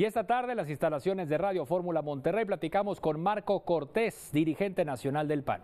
Y esta tarde en las instalaciones de Radio Fórmula Monterrey platicamos con Marco Cortés, dirigente nacional del PAN.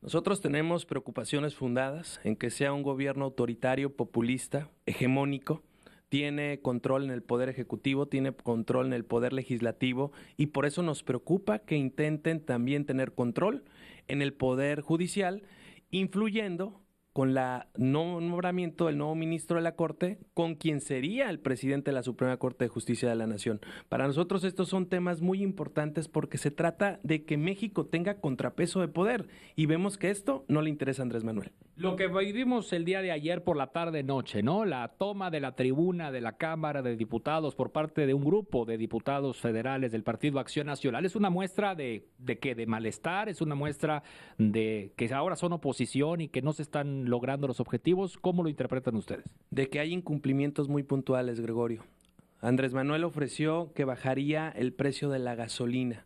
Nosotros tenemos preocupaciones fundadas en que sea un gobierno autoritario, populista, hegemónico, tiene control en el poder ejecutivo, tiene control en el poder legislativo y por eso nos preocupa que intenten también tener control en el poder judicial, influyendo con la nombramiento del nuevo ministro de la Corte, con quien sería el presidente de la Suprema Corte de Justicia de la Nación. Para nosotros estos son temas muy importantes porque se trata de que México tenga contrapeso de poder y vemos que esto no le interesa a Andrés Manuel. Lo que vivimos el día de ayer por la tarde-noche, ¿no? La toma de la tribuna de la Cámara de Diputados por parte de un grupo de diputados federales del Partido Acción Nacional es una muestra de, que de malestar, es una muestra de que ahora son oposición y que no se están logrando los objetivos. ¿Cómo lo interpretan ustedes? De que hay incumplimientos muy puntuales, Gregorio. Andrés Manuel ofreció que bajaría el precio de la gasolina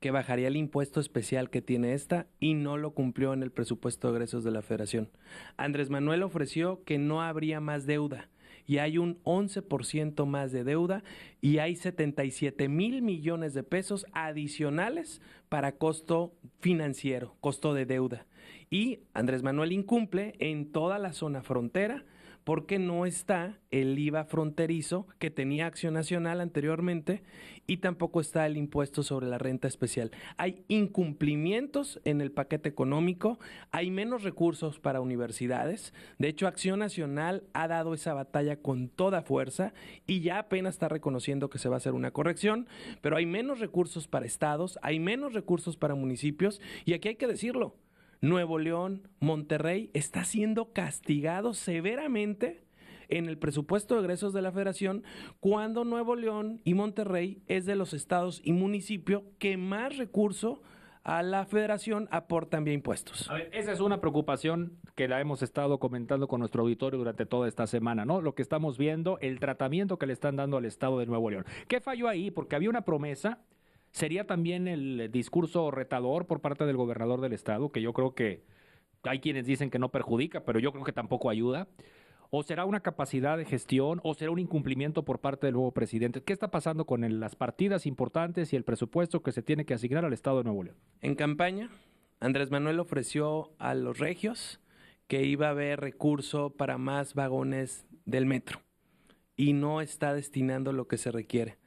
que bajaría el impuesto especial que tiene esta y no lo cumplió en el presupuesto de egresos de la federación. Andrés Manuel ofreció que no habría más deuda y hay un 11% más de deuda y hay 77 mil millones de pesos adicionales para costo financiero, costo de deuda. Y Andrés Manuel incumple en toda la zona frontera porque no está el IVA fronterizo que tenía Acción Nacional anteriormente y tampoco está el impuesto sobre la renta especial. Hay incumplimientos en el paquete económico, hay menos recursos para universidades. De hecho, Acción Nacional ha dado esa batalla con toda fuerza y ya apenas está reconociendo que se va a hacer una corrección, pero hay menos recursos para estados, hay menos recursos para municipios y aquí hay que decirlo Nuevo León, Monterrey, está siendo castigado severamente en el presupuesto de egresos de la federación cuando Nuevo León y Monterrey es de los estados y municipios que más recurso a la federación aportan bien impuestos. A ver, esa es una preocupación que la hemos estado comentando con nuestro auditorio durante toda esta semana, ¿no? Lo que estamos viendo, el tratamiento que le están dando al Estado de Nuevo León. ¿Qué falló ahí? Porque había una promesa Sería también el discurso retador por parte del gobernador del estado, que yo creo que hay quienes dicen que no perjudica, pero yo creo que tampoco ayuda. ¿O será una capacidad de gestión o será un incumplimiento por parte del nuevo presidente? ¿Qué está pasando con las partidas importantes y el presupuesto que se tiene que asignar al Estado de Nuevo León? En campaña, Andrés Manuel ofreció a los regios que iba a haber recurso para más vagones del metro y no está destinando lo que se requiere.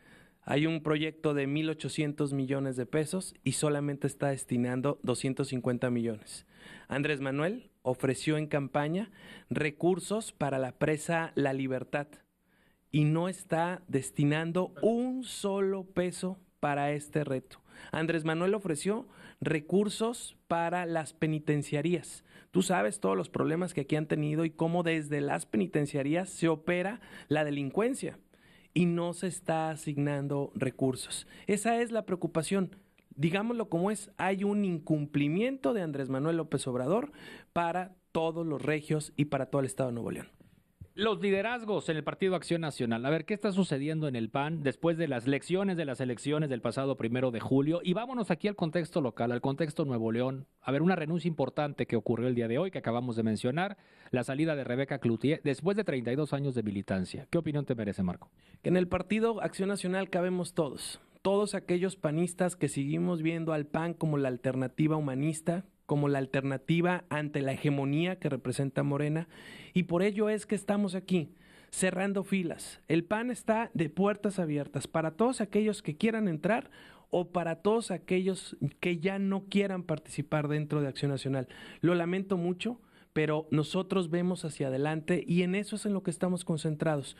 Hay un proyecto de 1.800 millones de pesos y solamente está destinando 250 millones. Andrés Manuel ofreció en campaña recursos para la presa La Libertad y no está destinando un solo peso para este reto. Andrés Manuel ofreció recursos para las penitenciarías. Tú sabes todos los problemas que aquí han tenido y cómo desde las penitenciarías se opera la delincuencia y no se está asignando recursos. Esa es la preocupación. Digámoslo como es, hay un incumplimiento de Andrés Manuel López Obrador para todos los regios y para todo el Estado de Nuevo León. Los liderazgos en el Partido Acción Nacional. A ver, ¿qué está sucediendo en el PAN después de las lecciones de las elecciones del pasado primero de julio? Y vámonos aquí al contexto local, al contexto Nuevo León. A ver, una renuncia importante que ocurrió el día de hoy, que acabamos de mencionar, la salida de Rebeca Cloutier después de 32 años de militancia. ¿Qué opinión te merece, Marco? Que en el Partido Acción Nacional cabemos todos. Todos aquellos panistas que seguimos viendo al PAN como la alternativa humanista, como la alternativa ante la hegemonía que representa Morena y por ello es que estamos aquí cerrando filas. El PAN está de puertas abiertas para todos aquellos que quieran entrar o para todos aquellos que ya no quieran participar dentro de Acción Nacional. Lo lamento mucho, pero nosotros vemos hacia adelante y en eso es en lo que estamos concentrados.